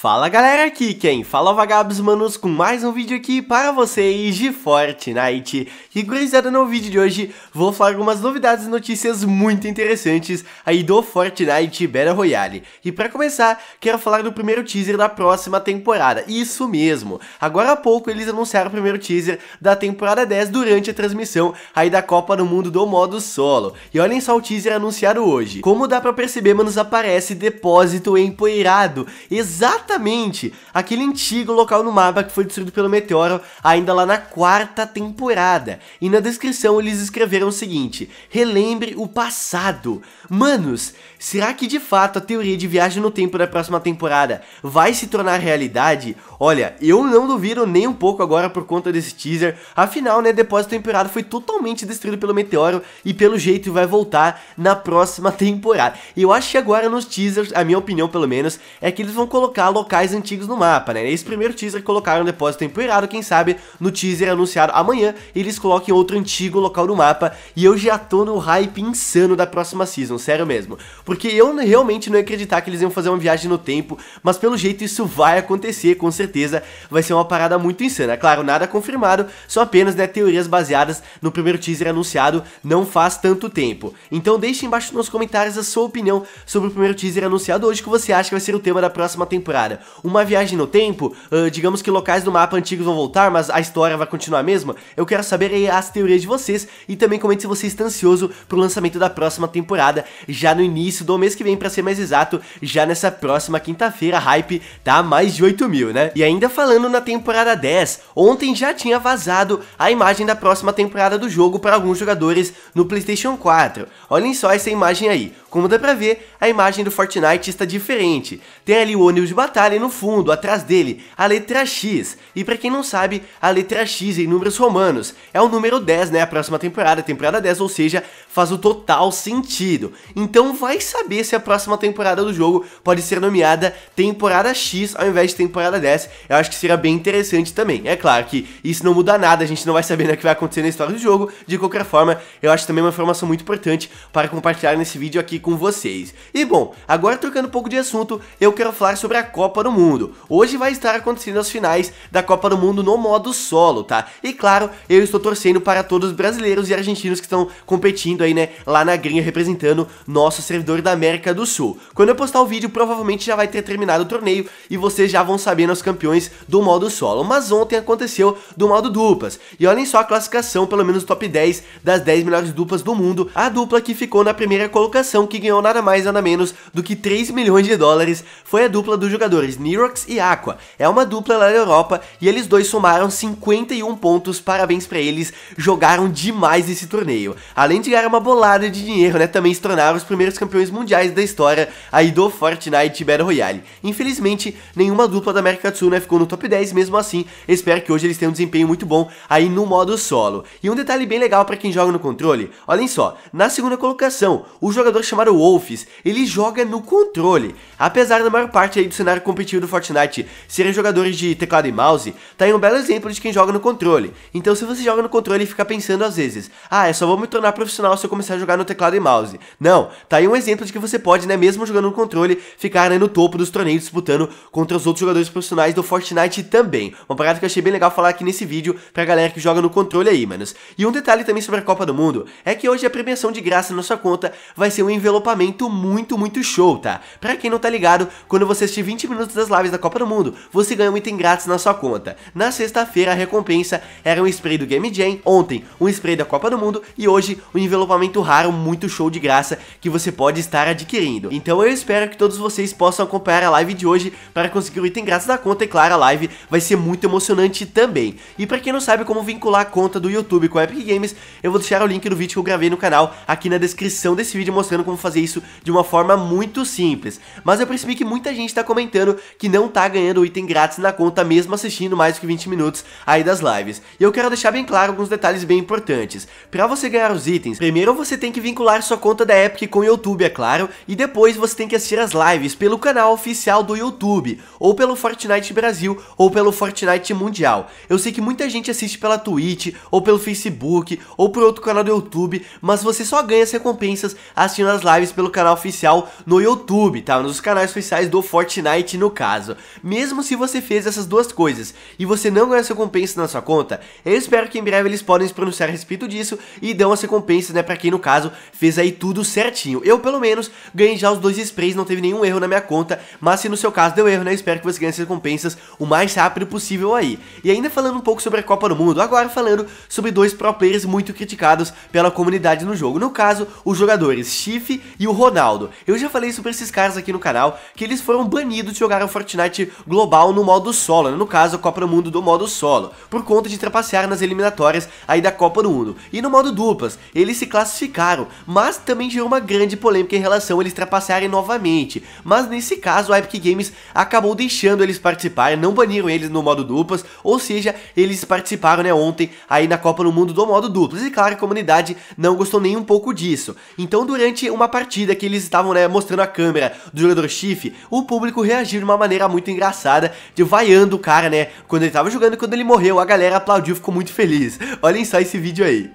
Fala galera aqui quem? Fala é vagabos manos com mais um vídeo aqui para vocês de Fortnite E gurizada no vídeo de hoje vou falar algumas novidades e notícias muito interessantes aí do Fortnite Battle Royale E para começar quero falar do primeiro teaser da próxima temporada, isso mesmo Agora há pouco eles anunciaram o primeiro teaser da temporada 10 durante a transmissão aí da Copa do Mundo do modo solo E olhem só o teaser anunciado hoje Como dá para perceber manos aparece depósito empoeirado, exatamente exatamente aquele antigo local no mapa que foi destruído pelo meteoro ainda lá na quarta temporada. E na descrição eles escreveram o seguinte, relembre o passado. Manos, será que de fato a teoria de viagem no tempo da próxima temporada vai se tornar realidade? Olha, eu não duvido nem um pouco agora por conta desse teaser, afinal, né, Depósito temporada foi totalmente destruído pelo meteoro e pelo jeito vai voltar na próxima temporada. E eu acho que agora nos teasers, a minha opinião pelo menos, é que eles vão colocar locais antigos no mapa, né? Esse primeiro teaser colocaram depois depósito empoeirado, quem sabe no teaser anunciado amanhã eles coloquem outro antigo local no mapa e eu já tô no hype insano da próxima season, sério mesmo. Porque eu realmente não ia acreditar que eles iam fazer uma viagem no tempo, mas pelo jeito isso vai acontecer, com certeza vai ser uma parada muito insana. É claro, nada confirmado, são apenas né, teorias baseadas no primeiro teaser anunciado não faz tanto tempo. Então deixe embaixo nos comentários a sua opinião sobre o primeiro teaser anunciado hoje que você acha que vai ser o tema da próxima temporada cara. Uma viagem no tempo, uh, digamos que locais do mapa antigos vão voltar, mas a história vai continuar a mesma. Eu quero saber aí as teorias de vocês e também comente se você está ansioso pro lançamento da próxima temporada, já no início do mês que vem, para ser mais exato, já nessa próxima quinta-feira. Hype tá mais de 8 mil, né? E ainda falando na temporada 10, ontem já tinha vazado a imagem da próxima temporada do jogo para alguns jogadores no PlayStation 4. Olhem só essa imagem aí. Como dá pra ver, a imagem do Fortnite está diferente. Tem ali o ônibus de batalha tá ali no fundo, atrás dele, a letra X. E para quem não sabe, a letra X em números romanos é o número 10, né? A próxima temporada, temporada 10, ou seja, faz o total sentido. Então vai saber se a próxima temporada do jogo pode ser nomeada temporada X ao invés de temporada 10. Eu acho que seria bem interessante também. É claro que isso não muda nada, a gente não vai saber né, o que vai acontecer na história do jogo. De qualquer forma, eu acho também uma informação muito importante para compartilhar nesse vídeo aqui com vocês. E bom, agora trocando um pouco de assunto, eu quero falar sobre a Copa Copa do Mundo. Hoje vai estar acontecendo as finais da Copa do Mundo no modo solo, tá? E claro, eu estou torcendo para todos os brasileiros e argentinos que estão competindo aí, né, lá na gringa representando nosso servidor da América do Sul. Quando eu postar o vídeo, provavelmente já vai ter terminado o torneio e vocês já vão sabendo os campeões do modo solo. Mas ontem aconteceu do modo duplas. E olhem só a classificação, pelo menos top 10 das 10 melhores duplas do mundo. A dupla que ficou na primeira colocação, que ganhou nada mais nada menos do que 3 milhões de dólares, foi a dupla do jogador jogadores Nirox e Aqua. É uma dupla lá na Europa e eles dois somaram 51 pontos, parabéns para eles, jogaram demais esse torneio. Além de ganhar uma bolada de dinheiro, né, também se tornaram os primeiros campeões mundiais da história aí do Fortnite Battle Royale. Infelizmente, nenhuma dupla da América do Sul né, ficou no top 10 mesmo assim, espero que hoje eles tenham um desempenho muito bom aí no modo solo. E um detalhe bem legal para quem joga no controle, olhem só, na segunda colocação, o jogador chamado Wolfs, ele joga no controle, apesar da maior parte aí do cenário competitivo do Fortnite serem jogadores de teclado e mouse, tá aí um belo exemplo de quem joga no controle. Então se você joga no controle e fica pensando às vezes, ah, eu só vou me tornar profissional se eu começar a jogar no teclado e mouse. Não, tá aí um exemplo de que você pode, né, mesmo jogando no controle, ficar né, no topo dos torneios disputando contra os outros jogadores profissionais do Fortnite também. Uma parada que eu achei bem legal falar aqui nesse vídeo pra galera que joga no controle aí, manos. E um detalhe também sobre a Copa do Mundo é que hoje a premiação de graça na sua conta vai ser um envelopamento muito, muito show, tá? Pra quem não tá ligado, quando você assistir 20 minutos das lives da Copa do Mundo, você ganha um item grátis na sua conta. Na sexta-feira, a recompensa era um spray do Game Jam, ontem um spray da Copa do Mundo e hoje um envelopamento raro muito show de graça que você pode estar adquirindo. Então eu espero que todos vocês possam acompanhar a live de hoje para conseguir o item grátis da conta e claro, a live vai ser muito emocionante também. E para quem não sabe como vincular a conta do YouTube com a Epic Games, eu vou deixar o link do vídeo que eu gravei no canal aqui na descrição desse vídeo mostrando como fazer isso de uma forma muito simples. Mas eu percebi que muita gente está comentando que não tá ganhando item grátis na conta mesmo assistindo mais do que 20 minutos aí das lives. E eu quero deixar bem claro alguns detalhes bem importantes. Para você ganhar os itens, primeiro você tem que vincular sua conta da Epic com o YouTube, é claro, e depois você tem que assistir as lives pelo canal oficial do YouTube, ou pelo Fortnite Brasil, ou pelo Fortnite Mundial. Eu sei que muita gente assiste pela Twitch, ou pelo Facebook, ou por outro canal do YouTube, mas você só ganha as recompensas assistindo as lives pelo canal oficial no YouTube, tá? Nos canais oficiais do Fortnite site no caso. Mesmo se você fez essas duas coisas e você não ganhou essa recompensa na sua conta, eu espero que em breve eles podem se pronunciar a respeito disso e dão as recompensas, né, pra quem no caso fez aí tudo certinho. Eu, pelo menos, ganhei já os dois sprays, não teve nenhum erro na minha conta, mas se no seu caso deu erro, né, espero que você ganhe as recompensas o mais rápido possível aí. E ainda falando um pouco sobre a Copa do Mundo, agora falando sobre dois pro players muito criticados pela comunidade no jogo. No caso, os jogadores Chifre e o Ronaldo. Eu já falei sobre esses caras aqui no canal, que eles foram banidos jogaram Fortnite global no modo solo, né? no caso a Copa do Mundo do modo solo, por conta de trapacear nas eliminatórias aí da Copa do Mundo. E no modo duplas, eles se classificaram, mas também gerou uma grande polêmica em relação a eles trapacearem novamente. Mas nesse caso, a Epic Games acabou deixando eles participarem, não baniram eles no modo duplas, ou seja, eles participaram né, ontem aí na Copa do Mundo do modo duplas. E claro, a comunidade não gostou nem um pouco disso. Então durante uma partida que eles estavam né, mostrando a câmera do jogador Chief, o público reagiu de uma maneira muito engraçada, de vaiando o cara, né? Quando ele tava jogando e quando ele morreu, a galera aplaudiu, ficou muito feliz. Olhem só esse vídeo aí.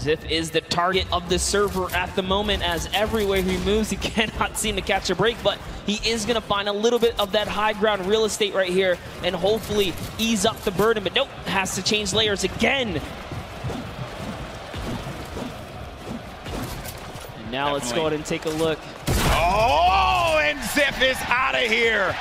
Zip is the target of the server at the moment as everywhere he moves, he cannot seem to catch a break, but he is going to find a little bit of that high ground real estate right here and hopefully ease up the burden. But nope, has to change layers again. Now Definitely. let's go ahead and take a look. Oh, and Zip is out of here.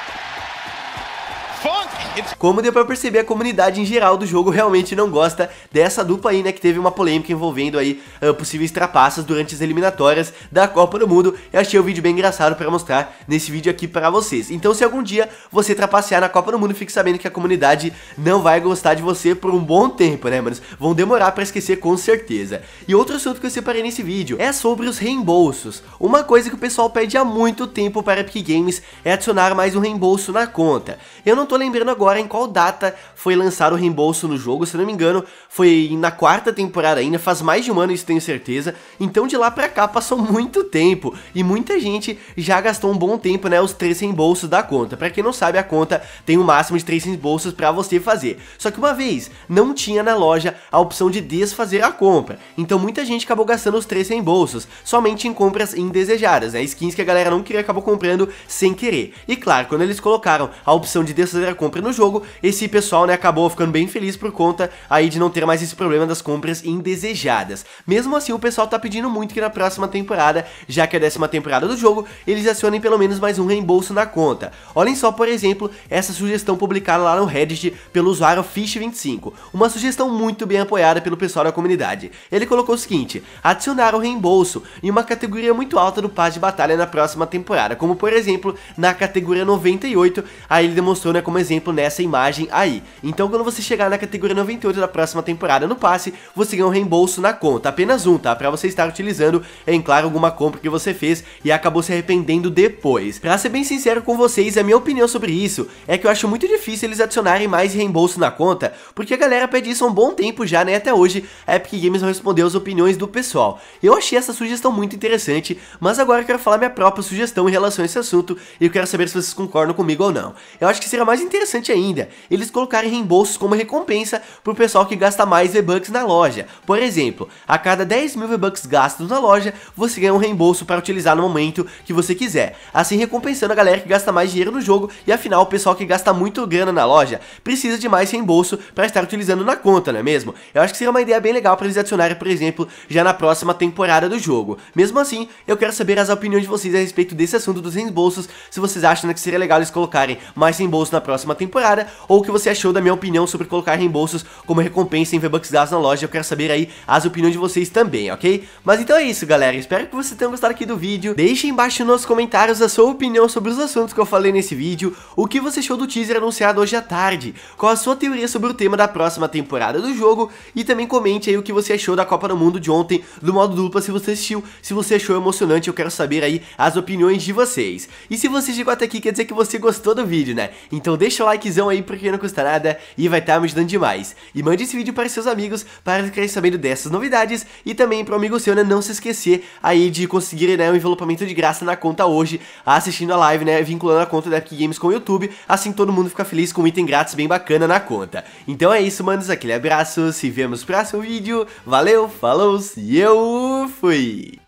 Como deu pra perceber, a comunidade em geral do jogo realmente não gosta dessa dupla aí, né, que teve uma polêmica envolvendo aí uh, possíveis trapaças durante as eliminatórias da Copa do Mundo. Eu achei o vídeo bem engraçado pra mostrar nesse vídeo aqui pra vocês. Então se algum dia você trapacear na Copa do Mundo, fique sabendo que a comunidade não vai gostar de você por um bom tempo, né, mano? Vão demorar pra esquecer com certeza. E outro assunto que eu separei nesse vídeo é sobre os reembolsos. Uma coisa que o pessoal pede há muito tempo para Epic Games é adicionar mais um reembolso na conta. Eu não tô lembrando agora em qual data foi lançado o reembolso no jogo, se não me engano, foi na quarta temporada ainda, faz mais de um ano isso tenho certeza. Então de lá pra cá passou muito tempo e muita gente já gastou um bom tempo, né, os três reembolsos da conta. Pra quem não sabe, a conta tem o um máximo de três reembolsos pra você fazer. Só que uma vez, não tinha na loja a opção de desfazer a compra, então muita gente acabou gastando os três reembolsos, somente em compras indesejadas, né, skins que a galera não queria acabou comprando sem querer. E claro, quando eles colocaram a opção de desfazer fazer a compra no jogo, esse pessoal, né, acabou ficando bem feliz por conta aí de não ter mais esse problema das compras indesejadas. Mesmo assim, o pessoal tá pedindo muito que na próxima temporada, já que é a décima temporada do jogo, eles acionem pelo menos mais um reembolso na conta. Olhem só, por exemplo, essa sugestão publicada lá no Reddit pelo usuário Fish25, uma sugestão muito bem apoiada pelo pessoal da comunidade. Ele colocou o seguinte, adicionar o reembolso em uma categoria muito alta do Paz de batalha na próxima temporada, como por exemplo, na categoria 98, aí ele demonstrou né, como exemplo nessa imagem aí. Então quando você chegar na categoria 98 da próxima temporada no passe, você ganha um reembolso na conta, apenas um, tá? Pra você estar utilizando, em claro, alguma compra que você fez e acabou se arrependendo depois. Pra ser bem sincero com vocês, a minha opinião sobre isso é que eu acho muito difícil eles adicionarem mais reembolso na conta, porque a galera pede isso há um bom tempo já, né? Até hoje a Epic Games não respondeu as opiniões do pessoal. Eu achei essa sugestão muito interessante, mas agora eu quero falar minha própria sugestão em relação a esse assunto e eu quero saber se vocês concordam comigo ou não. Eu acho que seria mais mais interessante ainda, eles colocarem reembolsos como recompensa pro pessoal que gasta mais V-Bucks na loja. Por exemplo, a cada 10 mil V-Bucks gastos na loja, você ganha um reembolso para utilizar no momento que você quiser. Assim recompensando a galera que gasta mais dinheiro no jogo e afinal o pessoal que gasta muito grana na loja precisa de mais reembolso para estar utilizando na conta, não é mesmo? Eu acho que seria uma ideia bem legal para eles adicionarem, por exemplo, já na próxima temporada do jogo. Mesmo assim, eu quero saber as opiniões de vocês a respeito desse assunto dos reembolsos, se vocês acham né, que seria legal eles colocarem mais reembolso na próxima temporada, ou o que você achou da minha opinião sobre colocar reembolsos como recompensa em V-Bucks na loja, eu quero saber aí as opiniões de vocês também, ok? Mas então é isso, galera, espero que vocês tenham gostado aqui do vídeo, deixe embaixo nos comentários a sua opinião sobre os assuntos que eu falei nesse vídeo, o que você achou do teaser anunciado hoje à tarde, qual a sua teoria sobre o tema da próxima temporada do jogo, e também comente aí o que você achou da Copa do Mundo de ontem, do modo dupla, se você assistiu, se você achou emocionante, eu quero saber aí as opiniões de vocês. E se você chegou até aqui, quer dizer que você gostou do vídeo, né? Então deixa o likezão aí porque não custa nada e vai estar tá me ajudando demais. E mande esse vídeo para seus amigos para ficarem sabendo dessas novidades e também para o amigo seu, né, não se esquecer aí de conseguir, né, um envelopamento de graça na conta hoje, assistindo a live, né, vinculando a conta da Epic Games com o YouTube, assim todo mundo fica feliz com um item grátis bem bacana na conta. Então é isso, manos, aquele abraço, se vemos no próximo vídeo, valeu, falou e eu fui!